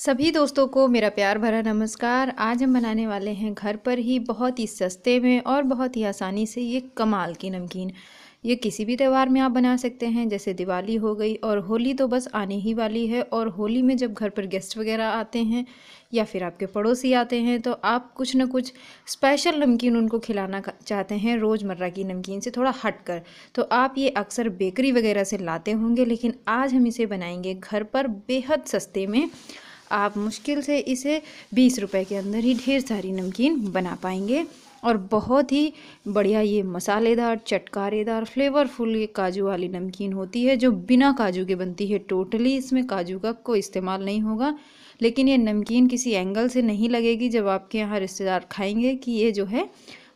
सभी दोस्तों को मेरा प्यार भरा नमस्कार आज हम बनाने वाले हैं घर पर ही बहुत ही सस्ते में और बहुत ही आसानी से ये कमाल की नमकीन ये किसी भी त्यौहार में आप बना सकते हैं जैसे दिवाली हो गई और होली तो बस आने ही वाली है और होली में जब घर पर गेस्ट वगैरह आते हैं या फिर आपके पड़ोसी आते हैं तो आप कुछ ना कुछ स्पेशल नमकीन उनको खिलाना चाहते हैं रोज़मर्रा की नमकीन से थोड़ा हट कर तो आप ये अक्सर बेकरी वगैरह से लाते होंगे लेकिन आज हम इसे बनाएंगे घर पर बेहद सस्ते में आप मुश्किल से इसे बीस रुपए के अंदर ही ढेर सारी नमकीन बना पाएंगे और बहुत ही बढ़िया ये मसालेदार चटकारेदार फ्लेवरफुल ये काजू वाली नमकीन होती है जो बिना काजू के बनती है टोटली इसमें काजू का कोई इस्तेमाल नहीं होगा लेकिन ये नमकीन किसी एंगल से नहीं लगेगी जब आपके यहाँ रिश्तेदार खाएंगे कि ये जो है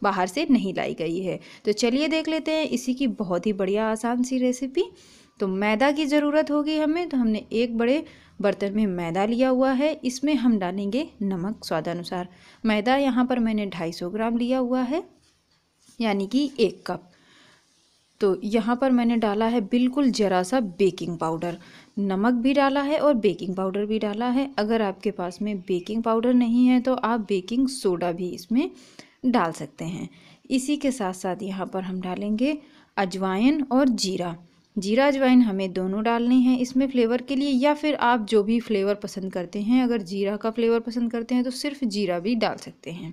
बाहर से नहीं लाई गई है तो चलिए देख लेते हैं इसी की बहुत ही बढ़िया आसान सी रेसिपी तो मैदा की ज़रूरत होगी हमें तो हमने एक बड़े बर्तन में मैदा लिया हुआ है इसमें हम डालेंगे नमक स्वादानुसार मैदा यहाँ पर मैंने 250 ग्राम लिया हुआ है यानी कि एक कप तो यहाँ पर मैंने डाला है बिल्कुल ज़रा सा बेकिंग पाउडर नमक भी डाला है और बेकिंग पाउडर भी डाला है अगर आपके पास में बेकिंग पाउडर नहीं है तो आप बेकिंग सोडा भी इसमें डाल सकते हैं इसी के साथ साथ यहाँ पर हम डालेंगे अजवाइन और जीरा जीरा अजवाइन हमें दोनों डालने हैं इसमें फ्लेवर के लिए या फिर आप जो भी फ्लेवर पसंद करते हैं अगर जीरा का फ्लेवर पसंद करते हैं तो सिर्फ जीरा भी डाल सकते हैं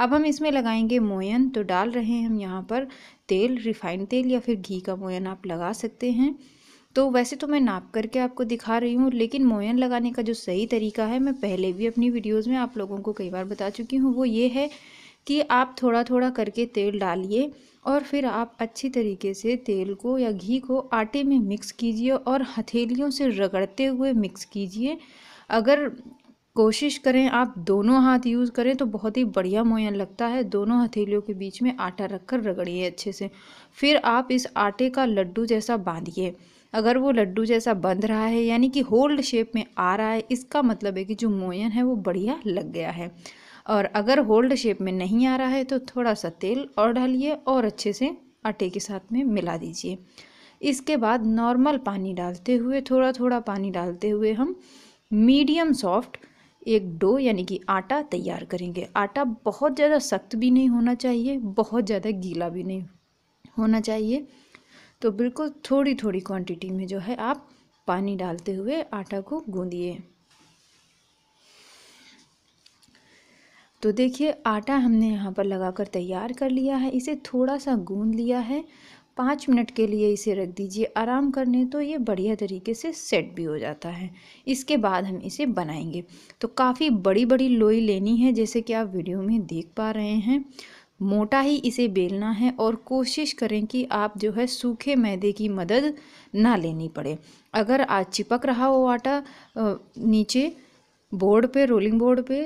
अब हम इसमें लगाएंगे मोयन तो डाल रहे हैं हम यहाँ पर तेल रिफाइंड तेल या फिर घी का मोयन आप लगा सकते हैं तो वैसे तो मैं नाप करके आपको दिखा रही हूँ लेकिन मोयन लगाने का जो सही तरीका है मैं पहले भी अपनी वीडियोज़ में आप लोगों को कई बार बता चुकी हूँ वो ये है कि आप थोड़ा थोड़ा करके तेल डालिए और फिर आप अच्छी तरीके से तेल को या घी को आटे में मिक्स कीजिए और हथेलियों से रगड़ते हुए मिक्स कीजिए अगर कोशिश करें आप दोनों हाथ यूज़ करें तो बहुत ही बढ़िया मोयन लगता है दोनों हथेलियों के बीच में आटा रखकर रगड़िए अच्छे से फिर आप इस आटे का लड्डू जैसा बांधिए अगर वो लड्डू जैसा बंध रहा है यानी कि होल्ड शेप में आ रहा है इसका मतलब है कि जो मोयन है वो बढ़िया लग गया है और अगर होल्ड शेप में नहीं आ रहा है तो थोड़ा सा तेल और डालिए और अच्छे से आटे के साथ में मिला दीजिए इसके बाद नॉर्मल पानी डालते हुए थोड़ा थोड़ा पानी डालते हुए हम मीडियम सॉफ्ट एक डो यानी कि आटा तैयार करेंगे आटा बहुत ज़्यादा सख्त भी नहीं होना चाहिए बहुत ज़्यादा गीला भी नहीं होना चाहिए तो बिल्कुल थोड़ी थोड़ी क्वांटिटी में जो है आप पानी डालते हुए आटा को गूँधिए तो देखिए आटा हमने यहाँ पर लगा कर तैयार कर लिया है इसे थोड़ा सा गूंद लिया है पाँच मिनट के लिए इसे रख दीजिए आराम करने तो ये बढ़िया तरीके से सेट भी हो जाता है इसके बाद हम इसे बनाएंगे तो काफ़ी बड़ी बड़ी लोई लेनी है जैसे कि आप वीडियो में देख पा रहे हैं मोटा ही इसे बेलना है और कोशिश करें कि आप जो है सूखे मैदे की मदद ना लेनी पड़े अगर आज चिपक रहा हो आटा नीचे बोर्ड पे रोलिंग बोर्ड पे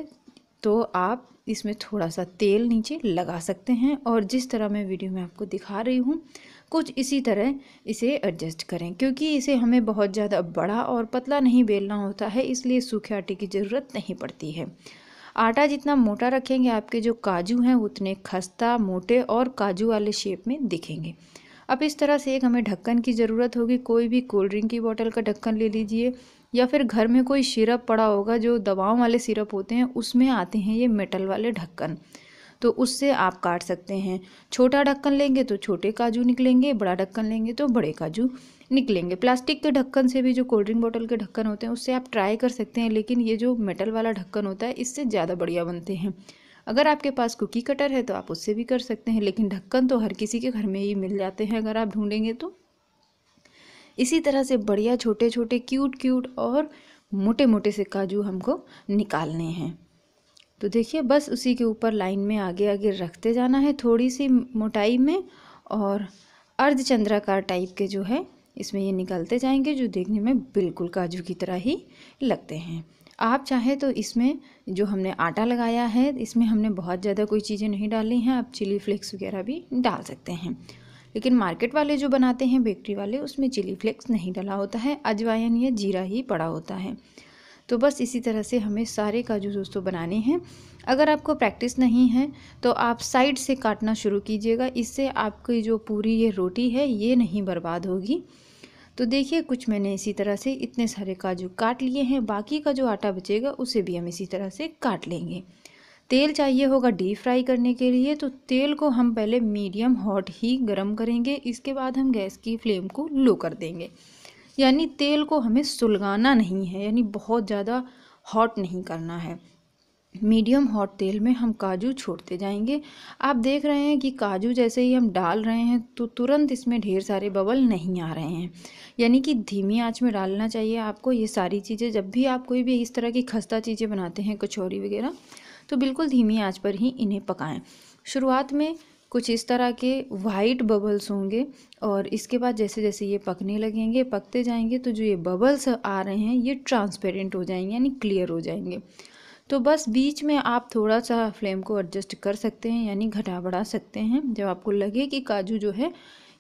तो आप इसमें थोड़ा सा तेल नीचे लगा सकते हैं और जिस तरह मैं वीडियो में आपको दिखा रही हूँ कुछ इसी तरह इसे एडजस्ट करें क्योंकि इसे हमें बहुत ज़्यादा बड़ा और पतला नहीं बेलना होता है इसलिए सूखे आटे की ज़रूरत नहीं पड़ती है आटा जितना मोटा रखेंगे आपके जो काजू हैं उतने खस्ता मोटे और काजू वाले शेप में दिखेंगे अब इस तरह से एक हमें ढक्कन की ज़रूरत होगी कोई भी कोल्ड ड्रिंक की बॉटल का ढक्कन ले लीजिए या फिर घर में कोई सिरप पड़ा होगा जो दवाओं वाले सिरप होते हैं उसमें आते हैं ये मेटल वाले ढक्कन तो उससे आप काट सकते हैं छोटा ढक्कन लेंगे तो छोटे काजू निकलेंगे बड़ा ढक्कन लेंगे तो बड़े काजू निकलेंगे प्लास्टिक के ढक्कन से भी जो कोल्ड ड्रिंक बॉटल के ढक्कन होते हैं उससे आप ट्राई कर सकते हैं लेकिन ये जो मेटल वाला ढक्कन होता है इससे ज़्यादा बढ़िया बनते हैं अगर आपके पास कुकी कटर है तो आप उससे भी कर सकते हैं लेकिन ढक्कन तो हर किसी के घर में ही मिल जाते हैं अगर आप ढूंढेंगे तो इसी तरह से बढ़िया छोटे छोटे क्यूट क्यूट और मोटे मोटे से काजू हमको निकालने हैं तो देखिए बस उसी के ऊपर लाइन में आगे आगे रखते जाना है थोड़ी सी मोटाई में और अर्धचंद्राकार टाइप के जो है इसमें ये निकलते जाएंगे जो देखने में बिल्कुल काजू की तरह ही लगते हैं आप चाहें तो इसमें जो हमने आटा लगाया है इसमें हमने बहुत ज़्यादा कोई चीज़ें नहीं डाली हैं आप चिली फ्लेक्स वगैरह भी डाल सकते हैं लेकिन मार्केट वाले जो बनाते हैं बेकरी वाले उसमें चिली फ्लेक्स नहीं डला होता है अजवाइन या जीरा ही पड़ा होता है तो बस इसी तरह से हमें सारे काजू दोस्तों बनाने हैं अगर आपको प्रैक्टिस नहीं है तो आप साइड से काटना शुरू कीजिएगा इससे आपकी जो पूरी ये रोटी है ये नहीं बर्बाद होगी तो देखिए कुछ मैंने इसी तरह से इतने सारे काजू काट लिए हैं बाकी का जो आटा बचेगा उसे भी हम इसी तरह से काट लेंगे तेल चाहिए होगा डीप फ्राई करने के लिए तो तेल को हम पहले मीडियम हॉट ही गर्म करेंगे इसके बाद हम गैस की फ्लेम को लो कर देंगे यानी तेल को हमें सुलगाना नहीं है यानी बहुत ज़्यादा हॉट नहीं करना है मीडियम हॉट तेल में हम काजू छोड़ते जाएंगे आप देख रहे हैं कि काजू जैसे ही हम डाल रहे हैं तो तुरंत इसमें ढेर सारे बबल नहीं आ रहे हैं यानी कि धीमी आंच में डालना चाहिए आपको ये सारी चीज़ें जब भी आप कोई भी इस तरह की खस्ता चीज़ें बनाते हैं कचौरी वगैरह तो बिल्कुल धीमी आंच पर ही इन्हें पकाएं शुरुआत में कुछ इस तरह के वाइट बबल्स होंगे और इसके बाद जैसे जैसे ये पकने लगेंगे पकते जाएंगे तो जो ये बबल्स आ रहे हैं ये ट्रांसपेरेंट हो जाएंगे यानी क्लियर हो जाएंगे तो बस बीच में आप थोड़ा सा फ्लेम को एडजस्ट कर सकते हैं यानी घटा बढ़ा सकते हैं जब आपको लगे कि काजू जो है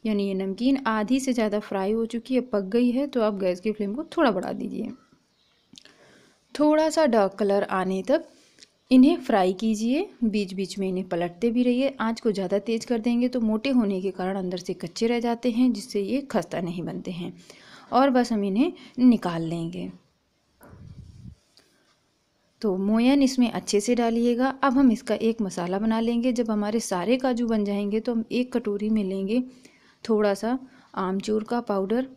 यानी ये नमकीन आधी से ज़्यादा फ्राई हो चुकी है पक गई है तो आप गैस की फ्लेम को थोड़ा बढ़ा दीजिए थोड़ा सा डार्क कलर आने तक इन्हें फ्राई कीजिए बीच बीच में इन्हें पलटते भी रहिए आंच को ज़्यादा तेज़ कर देंगे तो मोटे होने के कारण अंदर से कच्चे रह जाते हैं जिससे ये खस्ता नहीं बनते हैं और बस हम इन्हें निकाल लेंगे तो मोयन इसमें अच्छे से डालिएगा अब हम इसका एक मसाला बना लेंगे जब हमारे सारे काजू बन जाएंगे तो हम एक कटोरी में लेंगे थोड़ा सा आमचूर का पाउडर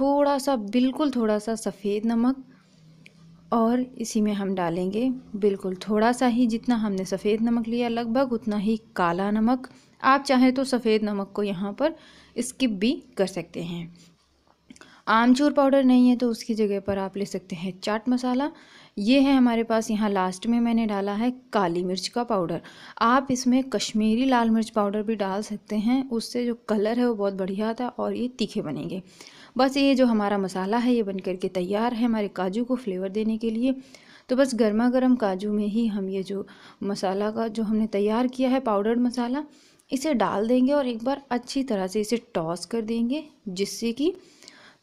थोड़ा सा बिल्कुल थोड़ा सा सफ़ेद नमक और इसी में हम डालेंगे बिल्कुल थोड़ा सा ही जितना हमने सफ़ेद नमक लिया लगभग उतना ही काला नमक आप चाहें तो सफ़ेद नमक को यहाँ पर स्किप भी कर सकते हैं आमचूर पाउडर नहीं है तो उसकी जगह पर आप ले सकते हैं चाट मसाला ये है हमारे पास यहाँ लास्ट में मैंने डाला है काली मिर्च का पाउडर आप इसमें कश्मीरी लाल मिर्च पाउडर भी डाल सकते हैं उससे जो कलर है वो बहुत बढ़िया आता है और ये तीखे बनेंगे बस ये जो हमारा मसाला है ये बन करके तैयार है हमारे काजू को फ्लेवर देने के लिए तो बस गर्मा गर्म काजू में ही हम ये जो मसाला का जो हमने तैयार किया है पाउडर्ड मसाला इसे डाल देंगे और एक बार अच्छी तरह से इसे टॉस कर देंगे जिससे कि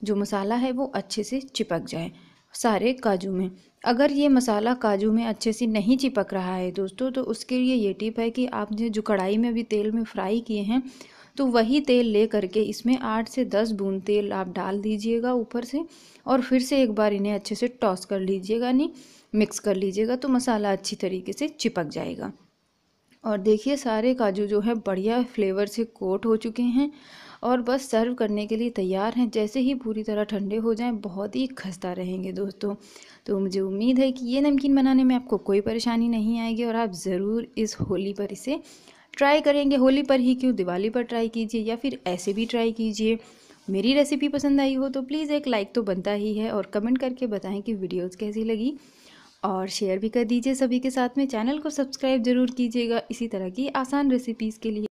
जो मसाला है वो अच्छे से चिपक जाए सारे काजू में अगर ये मसाला काजू में अच्छे से नहीं चिपक रहा है दोस्तों तो उसके लिए ये टिप है कि आपने जो कढ़ाई में अभी तेल में फ्राई किए हैं तो वही तेल ले करके इसमें आठ से दस बूंद तेल आप डाल दीजिएगा ऊपर से और फिर से एक बार इन्हें अच्छे से टॉस कर लीजिएगा यानी मिक्स कर लीजिएगा तो मसाला अच्छी तरीके से चिपक जाएगा और देखिए सारे काजू जो है बढ़िया फ्लेवर से कोट हो चुके हैं और बस सर्व करने के लिए तैयार हैं जैसे ही पूरी तरह ठंडे हो जाएं बहुत ही खस्ता रहेंगे दोस्तों तो मुझे उम्मीद है कि ये नमकीन बनाने में आपको कोई परेशानी नहीं आएगी और आप ज़रूर इस होली पर इसे ट्राई करेंगे होली पर ही क्यों दिवाली पर ट्राई कीजिए या फिर ऐसे भी ट्राई कीजिए मेरी रेसिपी पसंद आई हो तो प्लीज़ एक लाइक तो बनता ही है और कमेंट करके बताएं कि वीडियोज़ कैसी लगी और शेयर भी कर दीजिए सभी के साथ में चैनल को सब्सक्राइब ज़रूर कीजिएगा इसी तरह की आसान रेसिपीज़ के लिए